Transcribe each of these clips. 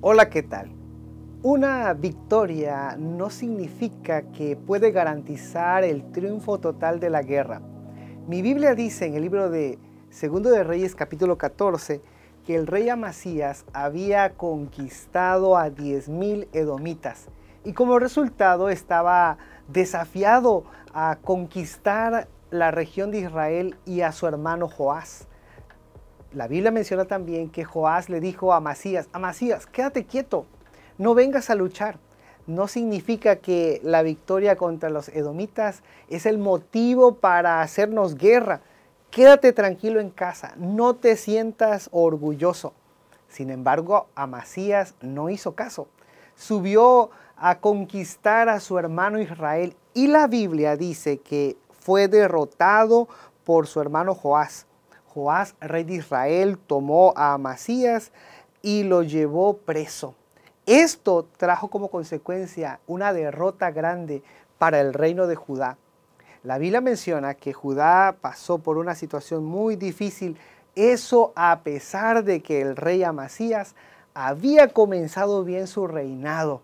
Hola, ¿qué tal? Una victoria no significa que puede garantizar el triunfo total de la guerra. Mi Biblia dice en el libro de Segundo de Reyes capítulo 14 que el rey Amasías había conquistado a 10.000 edomitas y como resultado estaba desafiado a conquistar la región de Israel y a su hermano Joás la Biblia menciona también que Joás le dijo a Masías, a quédate quieto, no vengas a luchar. No significa que la victoria contra los edomitas es el motivo para hacernos guerra. Quédate tranquilo en casa, no te sientas orgulloso. Sin embargo, Amasías no hizo caso. Subió a conquistar a su hermano Israel y la Biblia dice que fue derrotado por su hermano Joás. Joás, rey de Israel, tomó a Amasías y lo llevó preso. Esto trajo como consecuencia una derrota grande para el reino de Judá. La Biblia menciona que Judá pasó por una situación muy difícil, eso a pesar de que el rey Amasías había comenzado bien su reinado.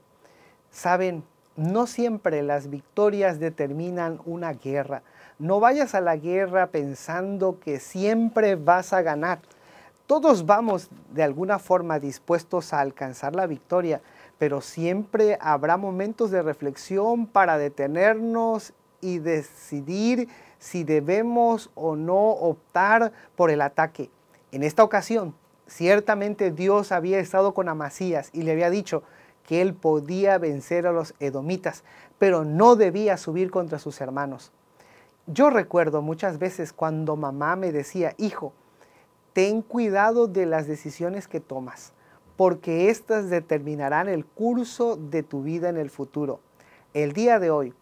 Saben, no siempre las victorias determinan una guerra. No vayas a la guerra pensando que siempre vas a ganar. Todos vamos de alguna forma dispuestos a alcanzar la victoria, pero siempre habrá momentos de reflexión para detenernos y decidir si debemos o no optar por el ataque. En esta ocasión, ciertamente Dios había estado con Amasías y le había dicho que él podía vencer a los edomitas, pero no debía subir contra sus hermanos. Yo recuerdo muchas veces cuando mamá me decía, hijo, ten cuidado de las decisiones que tomas, porque éstas determinarán el curso de tu vida en el futuro. El día de hoy,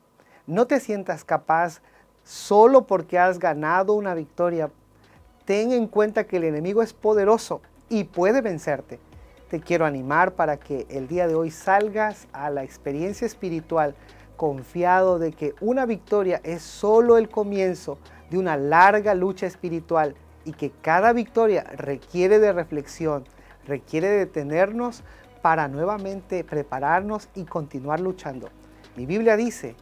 no te sientas capaz solo porque has ganado una victoria. Ten en cuenta que el enemigo es poderoso y puede vencerte. Te quiero animar para que el día de hoy salgas a la experiencia espiritual confiado de que una victoria es solo el comienzo de una larga lucha espiritual y que cada victoria requiere de reflexión, requiere de detenernos para nuevamente prepararnos y continuar luchando. Mi Biblia dice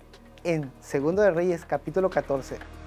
en 2 de Reyes capítulo 14,